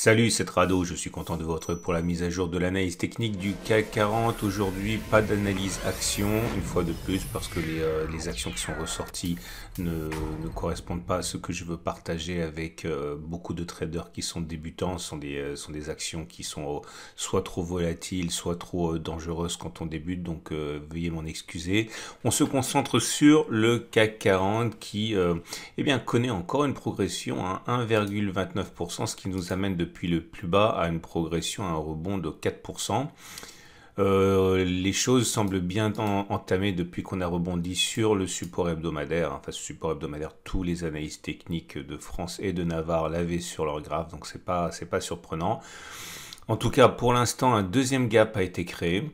Salut, c'est Rado, je suis content de vous retrouver pour la mise à jour de l'analyse technique du CAC 40. Aujourd'hui, pas d'analyse action, une fois de plus, parce que les, euh, actions qui sont ressorties ne, correspondent pas à ce que je veux partager avec euh, beaucoup de traders qui sont débutants. Ce sont des, euh, sont des actions qui sont soit trop volatiles, soit trop dangereuses quand on débute, donc veuillez m'en excuser. On se concentre sur le CAC 40 qui eh bien, connaît encore une progression à hein, 1,29%, ce qui nous amène de depuis le plus bas à une progression, à un rebond de 4%. Euh, les choses semblent bien entamées depuis qu'on a rebondi sur le support hebdomadaire. Hein, enfin, ce support hebdomadaire, tous les analyses techniques de France et de Navarre l'avaient sur leur graphe, donc c'est pas c'est pas surprenant. En tout cas, pour l'instant, un deuxième gap a été créé.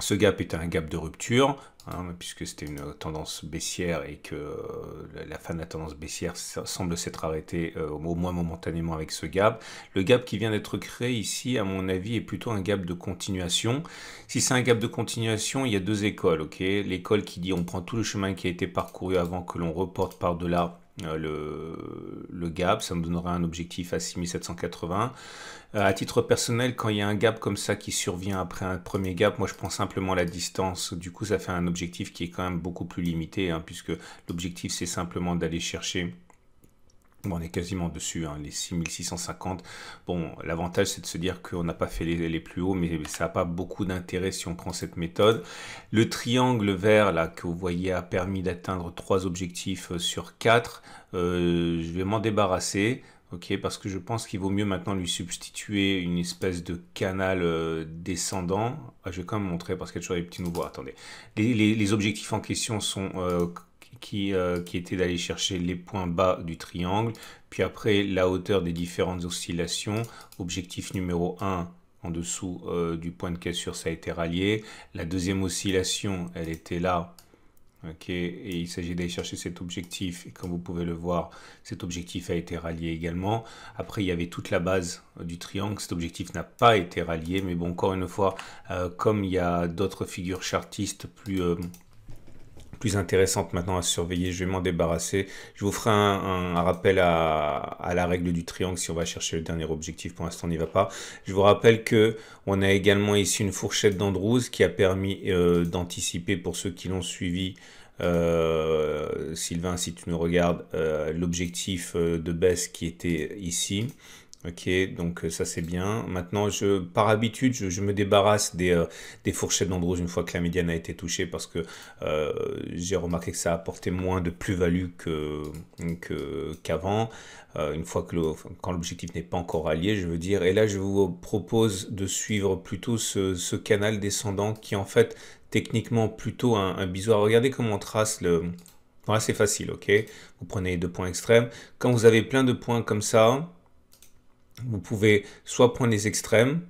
Ce gap est un gap de rupture, Hein, puisque c'était une tendance baissière et que euh, la fin de la tendance baissière semble s'être arrêtée euh, au moins momentanément avec ce gap. Le gap qui vient d'être créé ici, à mon avis, est plutôt un gap de continuation. Si c'est un gap de continuation, il y a deux écoles. ok L'école qui dit on prend tout le chemin qui a été parcouru avant que l'on reporte par-delà euh, le, le, gap, ça me donnera un objectif à 6780. Euh, à titre personnel, quand il y a un gap comme ça qui survient après un premier gap, moi je prends simplement la distance. Du coup, ça fait un objectif qui est quand même beaucoup plus limité, hein, puisque l'objectif c'est simplement d'aller chercher on est quasiment dessus, hein, les 6650. Bon, l'avantage, c'est de se dire qu'on n'a pas fait les, plus hauts, mais ça n'a pas beaucoup d'intérêt si on prend cette méthode. Le triangle vert, là, que vous voyez, a permis d'atteindre trois objectifs euh, sur 4. Euh, je vais m'en débarrasser. ok, parce que je pense qu'il vaut mieux maintenant lui substituer une espèce de canal euh, descendant. Ah, je vais quand même montrer parce qu'il y a toujours des petits nouveaux. Attendez. Les, objectifs en question sont euh, qui, était d'aller chercher les points bas du triangle, puis après la hauteur des différentes oscillations. Objectif numéro 1 en dessous euh, du point de cassure, ça a été rallié. La deuxième oscillation, elle était là. et il s'agit d'aller chercher cet objectif. Et comme vous pouvez le voir, cet objectif a été rallié également. Après, il y avait toute la base euh, du triangle. Cet objectif n'a pas été rallié. Mais bon, encore une fois, comme il y a d'autres figures chartistes plus plus intéressante maintenant à surveiller. Je vais m'en débarrasser. Je vous ferai un, rappel à, la règle du triangle si on va chercher le dernier objectif. Pour l'instant, on n'y va pas. Je vous rappelle que on a également ici une fourchette d'Andrews qui a permis euh, d'anticiper pour ceux qui l'ont suivi. Euh, Sylvain, si tu nous regardes, euh, l'objectif de baisse qui était ici, Ok, donc euh, ça c'est bien. Maintenant, par habitude, je, me débarrasse des, euh, fourchettes d'Andros une fois que la médiane a été touchée parce que euh, j'ai remarqué que ça apportait moins de plus-value qu'avant. une fois que quand l'objectif n'est pas encore allié, je veux dire. Et là, je vous propose de suivre plutôt ce, canal descendant qui en fait techniquement plutôt un, un Regardez comment on trace le... c'est facile, ok Vous prenez les deux points extrêmes. Quand vous avez plein de points comme ça, vous pouvez soit prendre les extrêmes,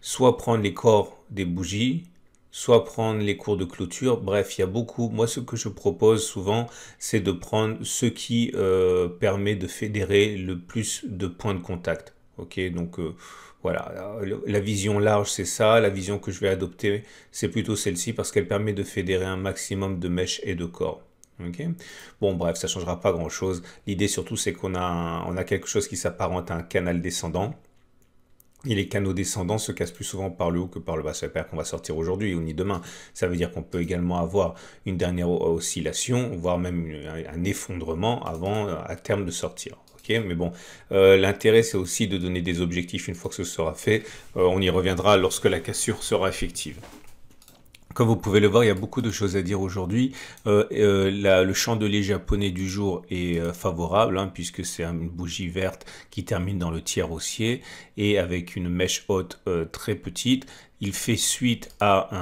soit prendre les corps des bougies, soit prendre les cours de clôture. Bref, il y a beaucoup. Moi, ce que je propose souvent, c'est de prendre ce qui euh, permet de fédérer le plus de points de contact. donc euh, voilà, la vision large, c'est ça. La vision que je vais adopter, c'est plutôt celle-ci parce qu'elle permet de fédérer un maximum de mèches et de corps bon, bref, ça changera pas grand-chose. L'idée surtout, c'est qu'on a, on a quelque chose qui s'apparente à un canal descendant. Et les canaux descendants se cassent plus souvent par le haut que par le bas. Ça veut qu'on va sortir aujourd'hui ou ni demain. Ça veut dire qu'on peut également avoir une dernière oscillation, voire même un effondrement avant, euh, à terme de sortir. mais bon, euh, l'intérêt c'est aussi de donner des objectifs une fois que ce sera fait. Euh, on y reviendra lorsque la cassure sera effective. Comme vous pouvez le voir, il y a beaucoup de choses à dire aujourd'hui. Euh, euh, le chandelier japonais du jour est euh, favorable, hein, puisque c'est une bougie verte qui termine dans le tiers haussier, et avec une mèche haute très petite. Il fait suite à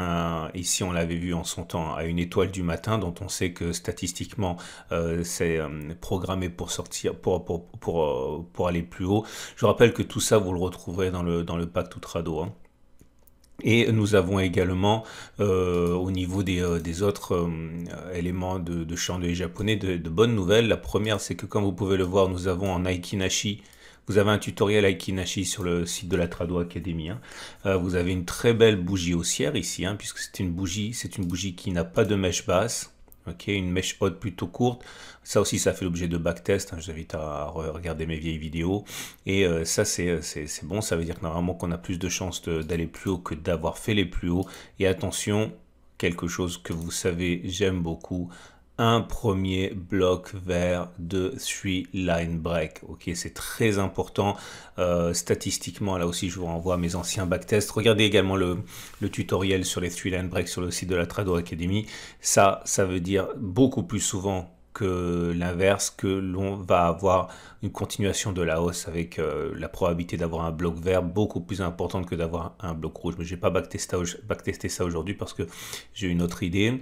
un, ici on l'avait vu en son temps, à une étoile du matin dont on sait que statistiquement c'est programmé pour sortir, pour, aller plus haut. Je rappelle que tout ça vous le retrouverez dans le, dans le pack tout Hein. Et nous avons également, euh, au niveau des, euh, des autres euh, éléments de, de japonais, de, bonnes nouvelles. La première, c'est que comme vous pouvez le voir, nous avons en aikinashi, vous avez un tutoriel aikinashi sur le site de la Trado Academy. Hein. vous avez une très belle bougie haussière ici, hein, puisque c'est une bougie, c'est une bougie qui n'a pas de mèche basse, une mèche haute plutôt courte. Ça aussi, ça fait l'objet de backtest, hein. je vous invite à regarder mes vieilles vidéos. Et euh, ça, euh, c'est bon. Ça veut dire que normalement qu'on a plus de chances d'aller plus haut que d'avoir fait les plus hauts. Et attention, quelque chose que vous savez, j'aime beaucoup, un premier bloc vert de 3 line break. Ok, c'est très important euh, statistiquement. Là aussi, je vous renvoie à mes anciens backtests. Regardez également le, tutoriel sur les 3 line break sur le site de la Trado Academy. Ça, ça veut dire beaucoup plus souvent que l'inverse, que l'on va avoir une continuation de la hausse avec euh, la probabilité d'avoir un bloc vert beaucoup plus importante que d'avoir un bloc rouge. Mais je pas backtesté, backtesté ça aujourd'hui parce que j'ai une autre idée.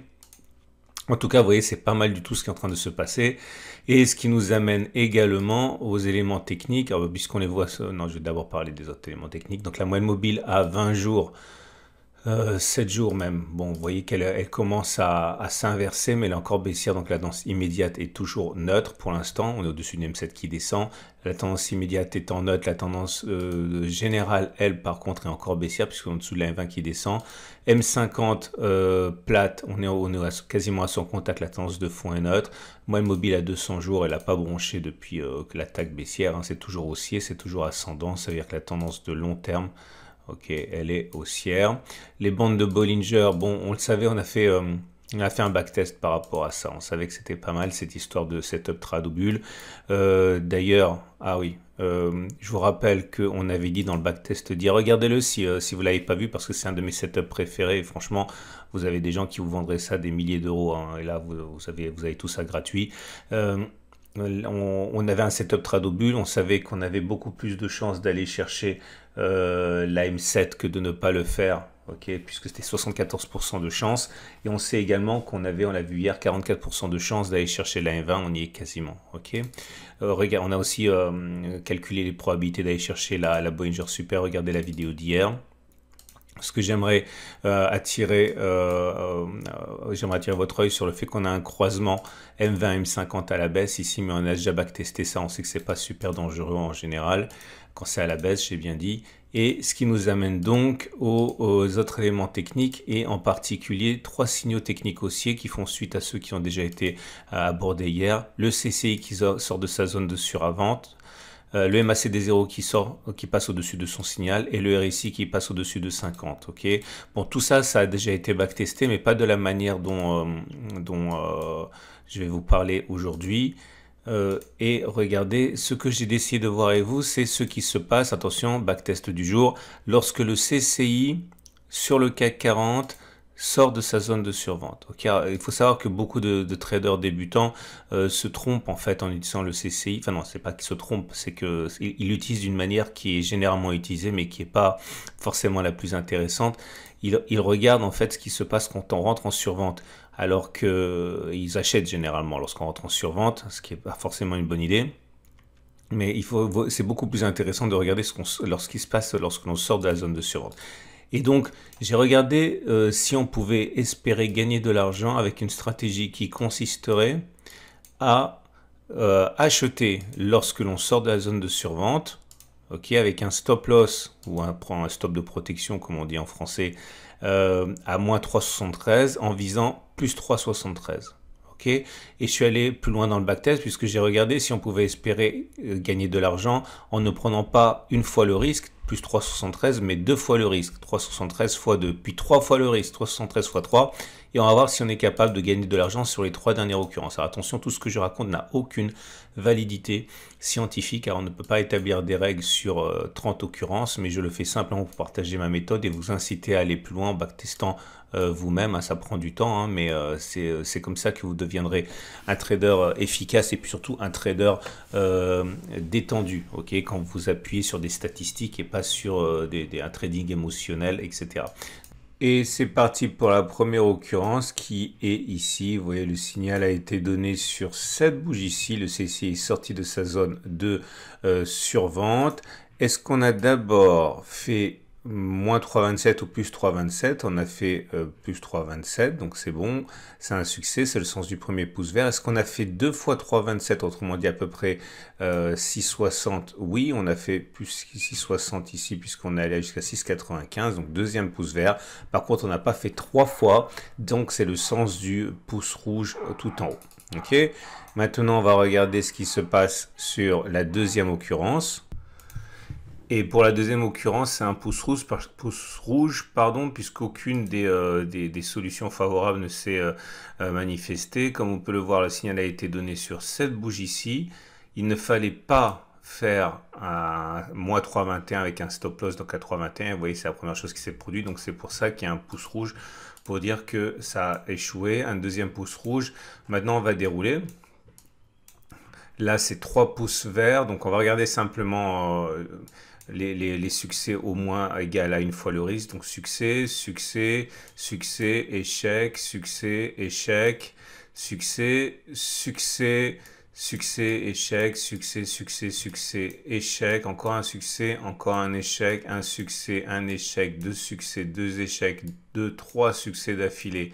En tout cas, vous voyez, c'est pas mal du tout ce qui est en train de se passer. Et ce qui nous amène également aux éléments techniques. Alors, puisqu'on les voit, euh, non, je vais d'abord parler des autres éléments techniques. Donc, la moyenne mobile à 20 jours 7 euh, jours même. Bon, vous voyez qu'elle elle commence à, s'inverser, mais elle est encore baissière, donc la tendance immédiate est toujours neutre pour l'instant. On est au-dessus d'une M7 qui descend. La tendance immédiate est en neutre. La tendance euh, générale, elle, par contre, est encore baissière, puisqu'on est en dessous de la M20 qui descend. M50 euh, plate, on est, quasiment à son contact. La tendance de fond est neutre. Moi, mobile à 200 jours, elle n'a pas bronché depuis que l'attaque baissière. Hein. C'est toujours haussier, c'est toujours ascendant. Ça veut dire que la tendance de long terme Ok, elle est haussière. Les bandes de Bollinger, bon, on le savait, on a fait, euh, on a fait un backtest par rapport à ça. On savait que c'était pas mal cette histoire de setup tradouble. Euh, d'ailleurs, ah oui, euh, je vous rappelle qu'on avait dit dans le backtest, dit regardez-le si, vous vous l'avez pas vu parce que c'est un de mes setups préférés. franchement, vous avez des gens qui vous vendraient ça des milliers d'euros. Hein. et là, vous, vous avez tout ça gratuit on, avait un setup Tradobul, on savait qu'on avait beaucoup plus de chances d'aller chercher euh, la M7 que de ne pas le faire, puisque c'était 74% de chance. Et on sait également qu'on avait, on l'a vu hier, 44% de chance d'aller chercher la M20, on y est quasiment. Euh, on a aussi euh, calculé les probabilités d'aller chercher la, la Super, regardez la vidéo d'hier ce que j'aimerais euh, attirer, euh, euh, j'aimerais attirer votre œil sur le fait qu'on a un croisement M20 M50 à la baisse ici, mais on a déjà backtesté testé ça. On sait que c'est pas super dangereux en général quand c'est à la baisse, j'ai bien dit. Et ce qui nous amène donc aux, aux, autres éléments techniques et en particulier trois signaux techniques haussiers qui font suite à ceux qui ont déjà été abordés hier. Le CCI qui sort de sa zone de suravente, euh, le macd 0 qui sort, qui passe au-dessus de son signal, et le RSI qui passe au-dessus de 50. Ok. Bon, tout ça, ça a déjà été backtesté, mais pas de la manière dont, euh, euh, je vais vous parler aujourd'hui. et regardez, ce que j'ai décidé de voir avec vous, c'est ce qui se passe, attention, backtest du jour, lorsque le CCI sur le CAC 40 sort de sa zone de survente. il faut savoir que beaucoup de, traders débutants euh, se trompent en fait en utilisant le CCI. Enfin non, c'est pas qu'ils se trompent, c'est qu'ils l'utilisent d'une manière qui est généralement utilisée, mais qui n'est pas forcément la plus intéressante. Ils, regardent en fait ce qui se passe quand on rentre en survente, alors qu'ils euh, achètent généralement lorsqu'on rentre en survente, ce qui n'est pas forcément une bonne idée. Mais c'est beaucoup plus intéressant de regarder ce qui lorsqu'il se passe lorsqu'on sort de la zone de survente. Et donc, j'ai regardé euh, si on pouvait espérer gagner de l'argent avec une stratégie qui consisterait à euh, acheter lorsque l'on sort de la zone de survente, ok, avec un stop loss ou un, stop de protection, comme on dit en français, euh, à moins 3,73 en visant plus 3,73. ok Et je suis allé plus loin dans le backtest puisque j'ai regardé si on pouvait espérer gagner de l'argent en ne prenant pas une fois le risque plus 3,73, mais deux fois le risque. 3,73 fois 2, puis trois fois le risque, 3,73 fois 3. Et on va voir si on est capable de gagner de l'argent sur les trois dernières occurrences. Alors attention, tout ce que je raconte n'a aucune validité scientifique, car on ne peut pas établir des règles sur 30 euh, occurrences, mais je le fais simplement pour partager ma méthode et vous inciter à aller plus loin en backtestant euh, vous-même. Hein, ça prend du temps, hein, mais euh, euh, c'est comme ça que vous deviendrez un trader efficace et puis surtout un trader détendu. Ok, quand vous appuyez sur des statistiques et pas sur des, un trading émotionnel, etc. Et c'est parti pour la première occurrence qui est ici. Vous voyez, le signal a été donné sur cette bougie. ici. Le CCI est sorti de sa zone de survente. Est-ce qu'on a d'abord fait moins 3,27 ou plus 3,27, on a fait euh, plus 3,27, donc c'est bon, c'est un succès, c'est le sens du premier pouce vert. Est-ce qu'on a fait deux fois 3,27, autrement dit à peu près 6,60 euh, Oui, on a fait plus 6,60 ici puisqu'on est allé jusqu'à 6,95, donc deuxième pouce vert. Par contre, on n'a pas fait trois fois, donc c'est le sens du pouce rouge tout en haut. Ok Maintenant, on va regarder ce qui se passe sur la deuxième occurrence. Et pour la deuxième occurrence, c'est un pouce rouge, pouce rouge pardon, puisqu'aucune euh, des, des, solutions favorables ne s'est euh, euh, manifestée. Comme on peut le voir, le signal a été donné sur cette bougie ici. Il ne fallait pas faire un moins 3,21 avec un stop loss donc à 3,21. Vous voyez, c'est la première chose qui s'est produite. Donc c'est pour ça qu'il y a un pouce rouge pour dire que ça a échoué. Un deuxième pouce rouge. Maintenant, on va dérouler. Là, c'est 3 pouces verts. Donc on va regarder simplement les, succès au moins égal à une fois le risque. Donc succès, succès, succès, échec, succès, échec, succès, succès, succès, échec, succès, succès, succès, échec, encore un succès, encore un échec, un succès, un échec, deux succès, deux échecs, deux, trois succès d'affilée,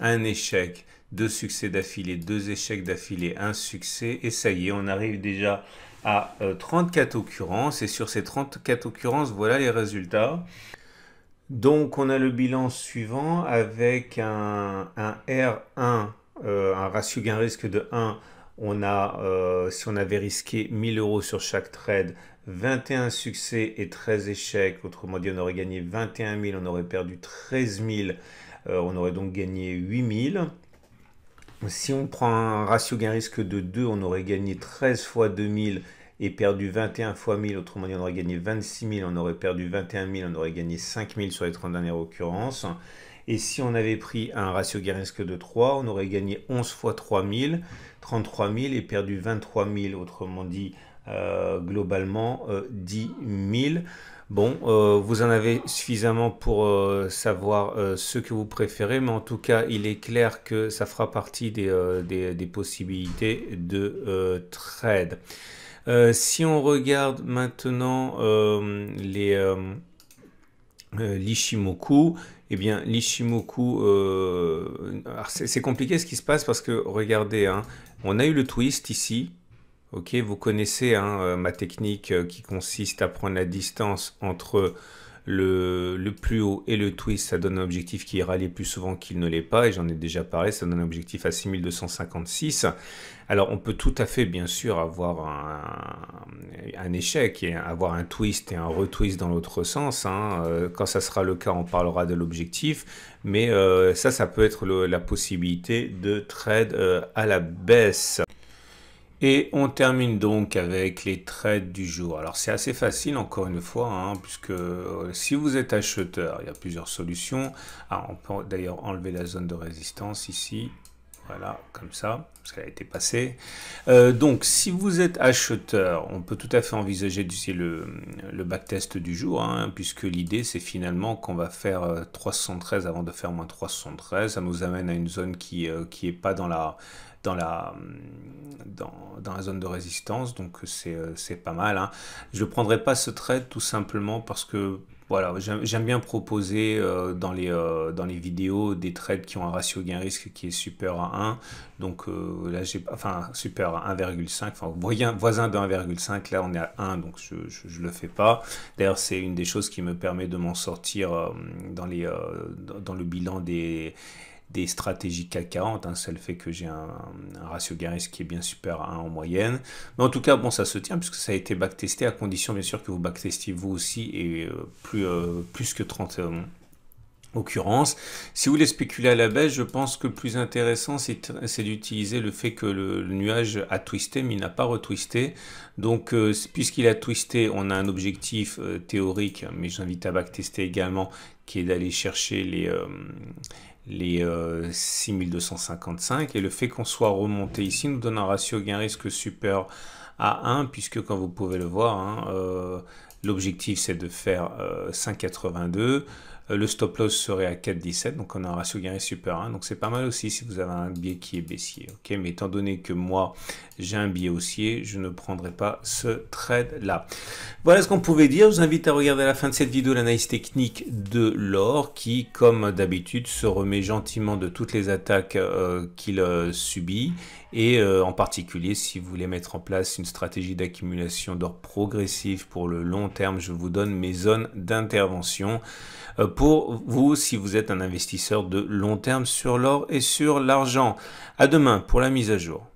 un échec, deux succès d'affilée, deux échecs d'affilée, un succès, et ça y est, on arrive déjà à 34 euh, occurrences et sur ces 34 occurrences, voilà les résultats. Donc on a le bilan suivant avec un, R1, euh, un ratio gain-risque de 1. On a, euh, si on avait risqué 1000 euros sur chaque trade, 21 succès et 13 échecs. Autrement dit, on aurait gagné 21 000, on aurait perdu 13 000, on aurait donc gagné 8000 000. Si on prend un ratio gain-risque de 2, on aurait gagné 13 fois 2000 et perdu 21 fois 1000, autrement dit on aurait gagné 26 000, on aurait perdu 21 000, on aurait gagné 5 000 sur les 30 dernières occurrences. Et si on avait pris un ratio gain de 3, on aurait gagné 11 fois 3 000, 33 000 et perdu 23 000, autrement dit euh, globalement 10 euh, 000. Bon, euh, vous en avez suffisamment pour savoir ce que vous préférez, mais en tout cas, il est clair que ça fera partie des possibilités de trade. Euh, si on regarde maintenant euh, les euh, euh l'Ishimoku, eh bien c'est compliqué ce qui se passe parce que regardez, hein, on a eu le twist ici. Ok, vous connaissez hein, ma technique qui consiste à prendre la distance entre le, plus haut et le twist, ça donne un objectif qui est rallié plus souvent qu'il ne l'est pas, et j'en ai déjà parlé, ça donne un objectif à 6256. Alors on peut tout à fait bien sûr avoir un, échec et avoir un twist et un retwist dans l'autre sens. Hein. Euh, quand ça sera le cas, on parlera de l'objectif, mais euh, ça, ça peut être la possibilité de trade euh, à la baisse. Et on termine donc avec les trades du jour. Alors c'est assez facile encore une fois, hein, puisque euh, si vous êtes acheteur, il y a plusieurs solutions. Alors ah, on peut d'ailleurs enlever la zone de résistance ici voilà, comme ça, parce qu'elle a été passé euh, donc, si vous êtes acheteur, on peut tout à fait envisager le, le backtest du jour, hein, puisque l'idée, c'est finalement qu'on va faire 313 euh, avant de faire moins 313. Ça nous amène à une zone qui n'est euh, pas dans la, dans la, dans, la zone de résistance, donc c'est pas mal. Hein. Je ne prendrai pas ce trait tout simplement parce que voilà, j'aime bien proposer euh, dans, les, euh, dans les vidéos des trades qui ont un ratio gain-risque qui est super à 1. Donc euh, là, j'ai enfin super à 1,5, enfin voisin, voisin de 1,5. Là, on est à 1, donc je ne le fais pas. D'ailleurs, c'est une des choses qui me permet de m'en sortir dans, les, dans le bilan des des stratégies k 40. Hein, ça le fait que j'ai un, ratio gain qui est bien super à 1 en moyenne. Mais en tout cas, bon, ça se tient puisque ça a été backtesté à condition bien sûr que vous backtestiez vous aussi et euh, plus, euh, plus que 30 euh, occurrences. Si vous voulez spéculer à la baisse, je pense que le plus intéressant, c'est d'utiliser le fait que le, nuage a twisté, mais il n'a pas retwisté. Donc, puisqu'il a twisté, on a un objectif théorique, mais j'invite à backtester également, qui est d'aller chercher les, 6255. Euh, euh, Et le fait qu'on soit remonté ici nous donne un ratio gain-risque super à 1, puisque comme vous pouvez le voir, hein, euh, l'objectif c'est de faire 5,82. Euh, le stop loss serait à 4,17, donc on a un ratio gain super 1, donc c'est pas mal aussi si vous avez un biais qui est baissier. ok Mais étant donné que moi j'ai un biais haussier, je ne prendrai pas ce trade là. Voilà ce qu'on pouvait dire, je vous invite à regarder à la fin de cette vidéo l'analyse technique de l'or qui comme d'habitude se remet gentiment de toutes les attaques euh, qu'il euh, subit et en particulier si vous voulez mettre en place une stratégie d'accumulation d'or progressive pour le long terme, je vous donne mes zones d'intervention pour vous si vous êtes un investisseur de long terme sur l'or et sur l'argent. À demain pour la mise à jour.